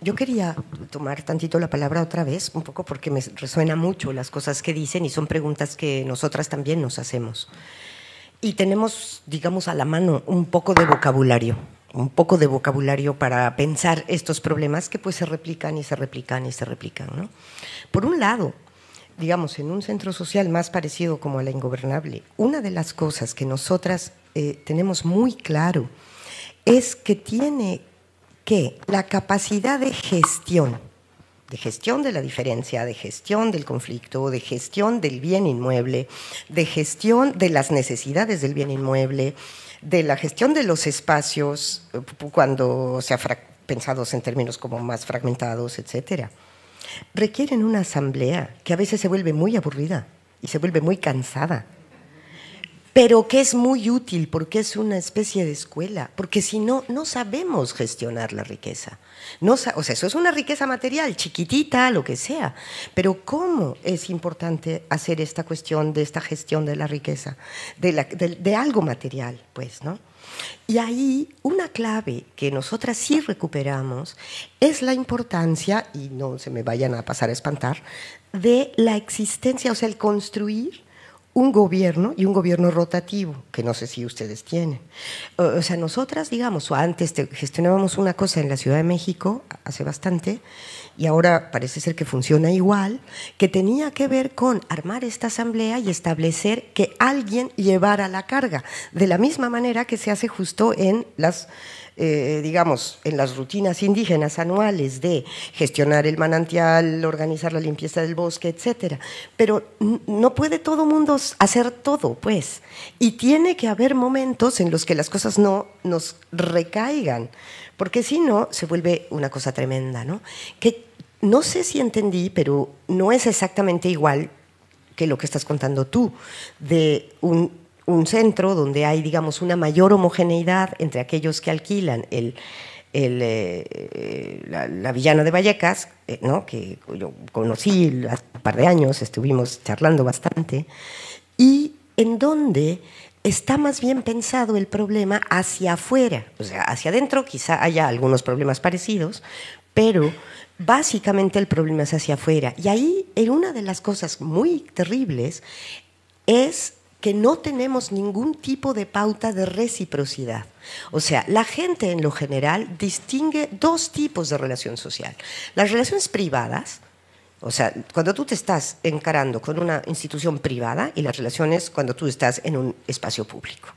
Yo quería tomar tantito la palabra otra vez, un poco porque me resuena mucho las cosas que dicen y son preguntas que nosotras también nos hacemos. Y tenemos, digamos, a la mano un poco de vocabulario, un poco de vocabulario para pensar estos problemas que pues se replican y se replican y se replican. Por un lado, digamos, en un centro social más parecido como a la ingobernable, una de las cosas que nosotras eh, tenemos muy claro es que tiene que la capacidad de gestión, de gestión de la diferencia, de gestión del conflicto, de gestión del bien inmueble, de gestión de las necesidades del bien inmueble, de la gestión de los espacios eh, cuando se pensados en términos como más fragmentados, etcétera, requieren una asamblea que a veces se vuelve muy aburrida y se vuelve muy cansada pero que es muy útil porque es una especie de escuela, porque si no, no sabemos gestionar la riqueza. No, o sea, eso es una riqueza material, chiquitita, lo que sea, pero ¿cómo es importante hacer esta cuestión de esta gestión de la riqueza, de, la, de, de algo material, pues, ¿no? Y ahí una clave que nosotras sí recuperamos es la importancia, y no se me vayan a pasar a espantar, de la existencia, o sea, el construir un gobierno y un gobierno rotativo, que no sé si ustedes tienen. O sea, nosotras, digamos, antes gestionábamos una cosa en la Ciudad de México hace bastante, y ahora parece ser que funciona igual, que tenía que ver con armar esta asamblea y establecer que alguien llevara la carga, de la misma manera que se hace justo en las eh, digamos, en las rutinas indígenas anuales de gestionar el manantial, organizar la limpieza del bosque, etcétera. Pero no puede todo mundo hacer todo, pues. Y tiene que haber momentos en los que las cosas no nos recaigan, porque si no, se vuelve una cosa tremenda, ¿no? Que no sé si entendí, pero no es exactamente igual que lo que estás contando tú, de un un centro donde hay, digamos, una mayor homogeneidad entre aquellos que alquilan el, eh, eh, la, villana de Vallecas, eh, ¿no? que yo conocí hace un par de años, estuvimos charlando bastante, y en donde está más bien pensado el problema hacia afuera, o sea, hacia adentro quizá haya algunos problemas parecidos, pero básicamente el problema es hacia afuera. Y ahí, en una de las cosas muy terribles, es que no tenemos ningún tipo de pauta de reciprocidad. O sea, la gente en lo general distingue dos tipos de relación social. Las relaciones privadas, o sea, cuando tú te estás encarando con una institución privada y las relaciones cuando tú estás en un espacio público.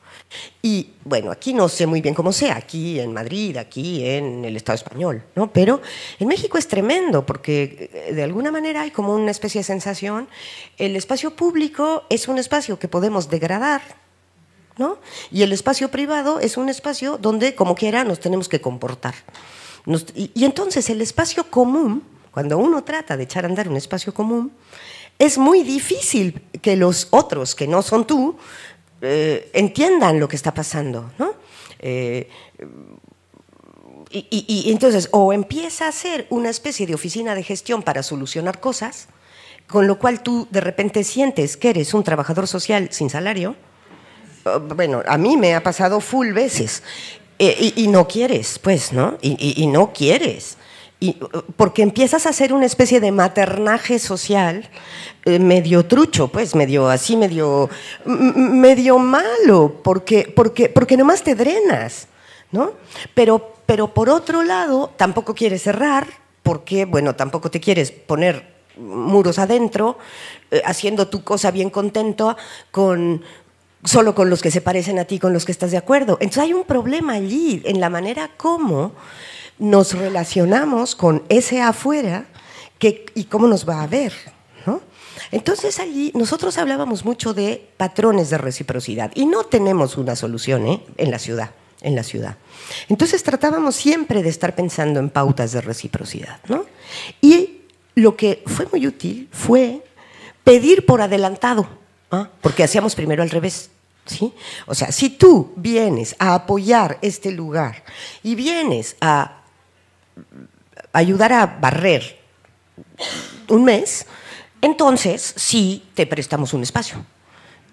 Y bueno, aquí no sé muy bien cómo sea, aquí en Madrid, aquí en el Estado español, ¿no? Pero en México es tremendo porque eh, de alguna manera hay como una especie de sensación, el espacio público es un espacio que podemos degradar, ¿no? Y el espacio privado es un espacio donde como quiera nos tenemos que comportar. y entonces el espacio común cuando uno trata de echar a andar un espacio común, es muy difícil que los otros, que no son tú, eh, entiendan lo que está pasando, ¿no? Eh, y, entonces, o empieza a ser una especie de oficina de gestión para solucionar cosas, con lo cual tú de repente sientes que eres un trabajador social sin salario. Eh, bueno, a mí me ha pasado full veces. y, y, no quieres, pues, ¿no? Y, no quieres. Eh, porque empiezas a hacer una especie de maternaje social eh, medio trucho, pues medio así, medio, medio malo, porque, porque, porque nomás te drenas, ¿no? Pero, pero por otro lado, tampoco quieres cerrar, porque, bueno, tampoco te quieres poner muros adentro, eh, haciendo tu cosa bien contento con, solo con los que se parecen a ti, con los que estás de acuerdo. Entonces hay un problema allí en la manera como nos relacionamos con ese afuera que, y cómo nos va a ver. Entonces allí nosotros hablábamos mucho de patrones de reciprocidad y no tenemos una solución ¿eh? en la ciudad en la ciudad. Entonces tratábamos siempre de estar pensando en pautas de reciprocidad, Y lo que fue muy útil fue pedir por adelantado, ¿ah? porque hacíamos primero al revés, ¿sí? O sea, si tú vienes a apoyar este lugar y vienes a ayudar a barrer un mes, entonces sí te prestamos un espacio.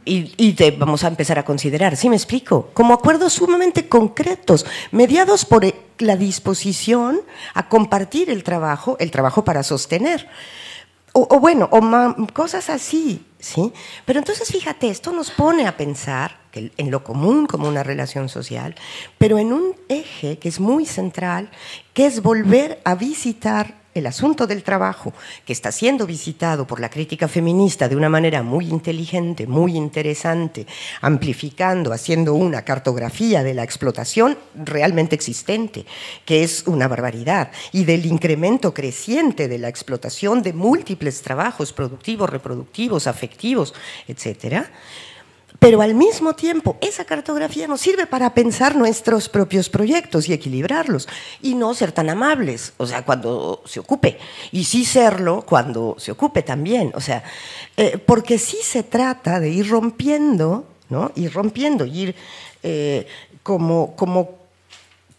Y, te vamos a empezar a considerar. Sí, me explico. Como acuerdos sumamente concretos, mediados por e, la disposición a compartir el trabajo, el trabajo para sostener. O, bueno, o cosas así, ¿sí? Pero entonces, fíjate, esto nos pone a pensar en lo común como una relación social, pero en un eje que es muy central, que es volver a visitar el asunto del trabajo, que está siendo visitado por la crítica feminista de una manera muy inteligente, muy interesante, amplificando, haciendo una cartografía de la explotación realmente existente, que es una barbaridad, y del incremento creciente de la explotación de múltiples trabajos productivos, reproductivos, afectivos, etcétera pero al mismo tiempo, esa cartografía nos sirve para pensar nuestros propios proyectos y equilibrarlos y no ser tan amables, o sea, cuando se ocupe, y sí serlo cuando se ocupe también, o sea, eh, porque sí se trata de ir rompiendo, ¿no? Ir rompiendo, ir eh, como, como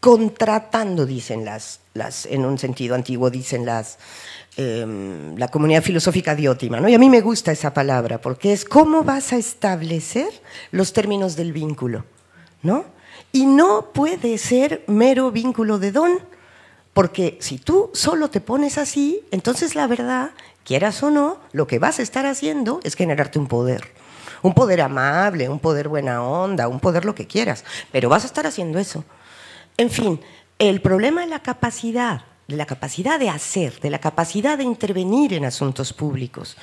contratando, dicen las, las en un sentido antiguo, dicen las, em, la comunidad filosófica diótima. ¿no? Y a mí me gusta esa palabra, porque es cómo vas a establecer los términos del vínculo. ¿no? Y no puede ser mero vínculo de don, porque si tú solo te pones así, entonces la verdad, quieras o no, lo que vas a estar haciendo es generarte un poder. Un poder amable, un poder buena onda, un poder lo que quieras, pero vas a estar haciendo eso. En fin, el problema de la capacidad de la capacidad de hacer, de la capacidad de intervenir en asuntos públicos,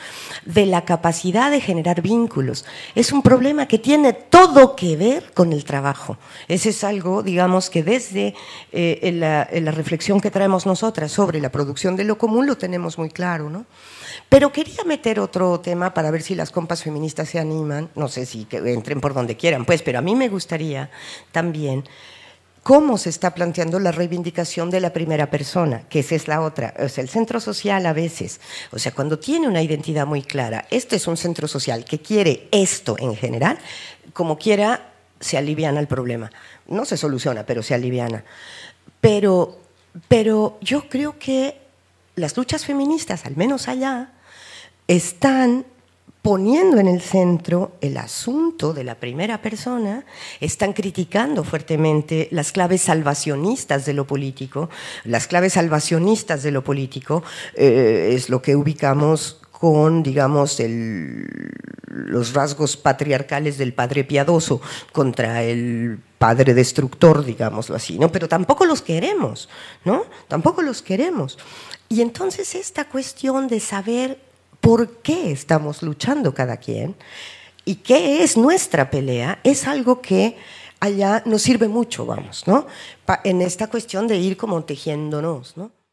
de la capacidad de generar vínculos. Es un problema que tiene todo que ver con el trabajo. Ese es algo, digamos, que desde eh, la, reflexión que traemos nosotras sobre la producción de lo común lo tenemos muy claro, ¿no? Pero quería meter otro tema para ver si las compas feministas se animan, no sé si entren por donde quieran, pues, pero a mí me gustaría también cómo se está planteando la reivindicación de la primera persona, que esa es la otra. O sea, el centro social a veces, o sea, cuando tiene una identidad muy clara, este es un centro social que quiere esto en general, como quiera, se aliviana el problema. No se soluciona, pero se aliviana. Pero, pero yo creo que las luchas feministas, al menos allá, están poniendo en el centro el asunto de la primera persona, están criticando fuertemente las claves salvacionistas de lo político. Las claves salvacionistas de lo político eh, es lo que ubicamos con, digamos, los rasgos patriarcales del padre piadoso contra el padre destructor, digámoslo así, ¿no? Pero tampoco los queremos, ¿no? Tampoco los queremos. Y entonces esta cuestión de saber por qué estamos luchando cada quien y qué es nuestra pelea, es algo que allá nos sirve mucho, vamos, ¿no? en esta cuestión de ir como tejiéndonos, ¿no?